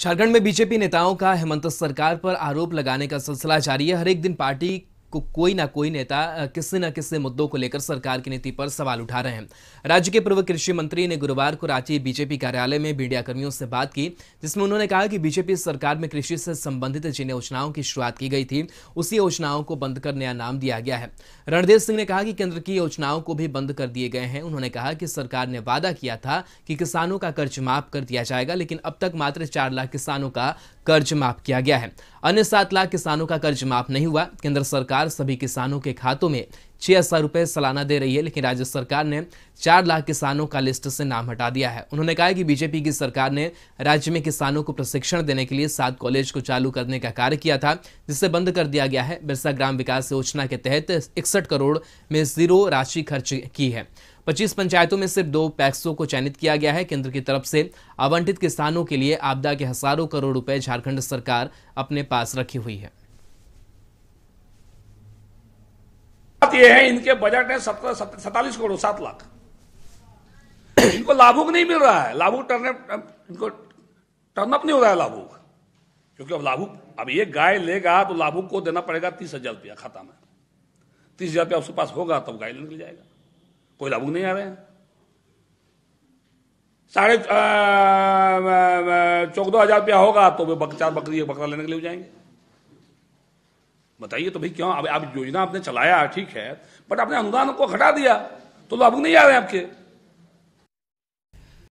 झारखंड में बीजेपी नेताओं का हेमंत सरकार पर आरोप लगाने का सिलसिला जारी है हर एक दिन पार्टी को कोई ना कोई नेता किसी न किसी मुद्दों को लेकर सरकार की नीति पर सवाल उठा रहे हैं राज्य के पूर्व कृषि मंत्री ने गुरुवार को रांची बीजेपी कार्यालय में मीडिया कर्मियों से बात की जिसमें उन्होंने कहा कि बीजेपी सरकार में कृषि से संबंधित जिन योजनाओं की शुरुआत की गई थी उसी योजनाओं को बंद कर नया नाम दिया गया है रणधीर सिंह ने कहा कि केंद्र की योजनाओं को भी बंद कर दिए गए हैं उन्होंने कहा कि सरकार ने वादा किया था कि किसानों का कर्ज माफ कर दिया जाएगा लेकिन अब तक मात्र चार लाख किसानों का कर्ज माफ किया गया है अन्य सात लाख किसानों का कर्ज माफ नहीं हुआ केंद्र सरकार सरकार सभी किसानों के खातों में छह हजार रुपए सालाना दे रही है लेकिन राज्य सरकार ने चार लाख किसानों का लिस्ट से नाम हटा दिया है उन्होंने कहा कि बीजेपी की सरकार ने राज्य में किसानों को प्रशिक्षण देने के लिए सात कॉलेज को चालू करने का कार्य किया था जिसे बंद कर दिया गया है बिरसा ग्राम विकास योजना के तहत इकसठ करोड़ में जीरो राशि खर्च की है पच्चीस पंचायतों में सिर्फ दो पैक्सों को चयनित किया गया है केंद्र की तरफ से आवंटित किसानों के लिए आपदा के हजारों करोड़ रुपए झारखंड सरकार अपने पास रखी हुई है ये है इनके बजट है सैतालीस करोड़ सात लाख इनको लाभुक नहीं मिल रहा है लाभुक टर्न इनको टर्नअप नहीं हो रहा है लाभुक क्योंकि अब लाभुक अब ये गाय लेगा तो लाभुक को देना पड़ेगा तीस हजार रुपया खाता में तीस हजार रुपया उसके पास होगा तब तो गाय निकल जाएगा कोई लाभुक नहीं आ रहे हैं साढ़े चौदह हजार रुपया होगा तो वे चार बकरी बकरा लेने के लिए जाएंगे बताइए तो भाई क्यों अब आप योजना आपने चलाया ठीक है बट आपने अनुदान को घटा दिया तो लोग नहीं आ रहे आपके